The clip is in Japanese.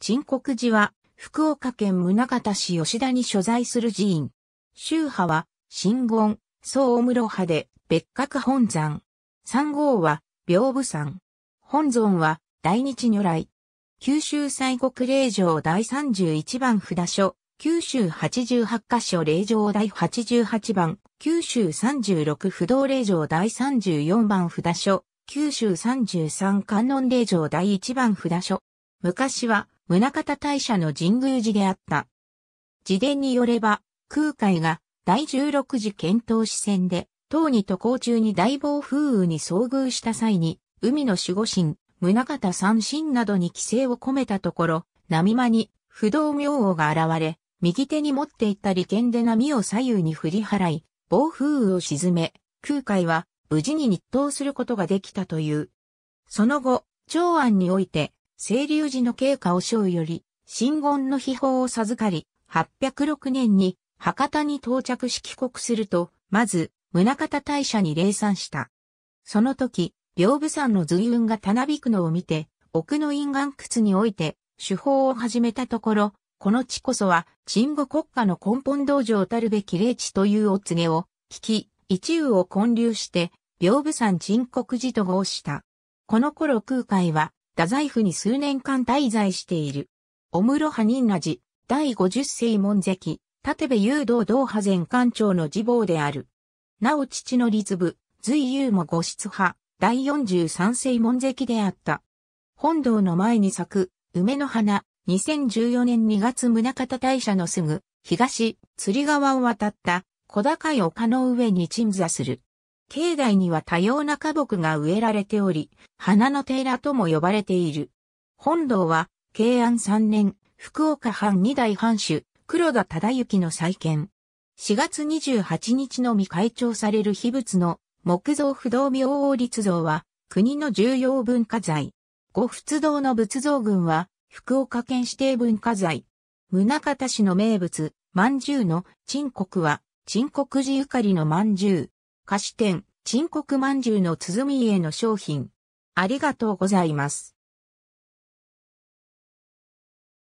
沈国寺は、福岡県宗像市吉田に所在する寺院。宗派は、新言、総室派で、別格本山。三号は、屏風山。本尊は、大日如来。九州西国霊場第31番札所、九州88箇所霊場第88番、九州36不動霊場第34番札所、九州33観音霊場第1番札所。昔は、宗方大社の神宮寺であった。自伝によれば、空海が第16次遣唐使戦で、唐に渡航中に大暴風雨に遭遇した際に、海の守護神、宗方三神などに規制を込めたところ、波間に不動明王が現れ、右手に持っていた利権で波を左右に振り払い、暴風雨を沈め、空海は無事に日当することができたという。その後、長安において、清流寺の経過を章より、新言の秘宝を授かり、806年に博多に到着し帰国すると、まず、宗方大社に礼賛した。その時、屏部山の随雲がたなびくのを見て、奥の因岩窟において、手法を始めたところ、この地こそは、鎮護国家の根本道場たるべき霊地というお告げを、聞き、一羽を建立して、屏風山鎮国寺と号した。この頃空海は、太宰府に数年間滞在している。ロ室派人ラジ、第50世門関、立部誘導道派前官長の自坊である。なお父の立部、随遊も御室派、第43世門関であった。本堂の前に咲く、梅の花、2014年2月宗方大社のすぐ、東、釣り川を渡った、小高い丘の上に鎮座する。境内には多様な花木が植えられており、花の寺とも呼ばれている。本堂は、慶安3年、福岡藩二代藩主、黒田忠之の再建。4月28日のみ開庁される秘仏の木造不動明王立像は国の重要文化財。五仏堂の仏像群は福岡県指定文化財。宗方市の名物、饅頭の陳国は、陳国寺ゆかりの饅頭。菓子店、沈国饅頭の鼓への商品。ありがとうございます。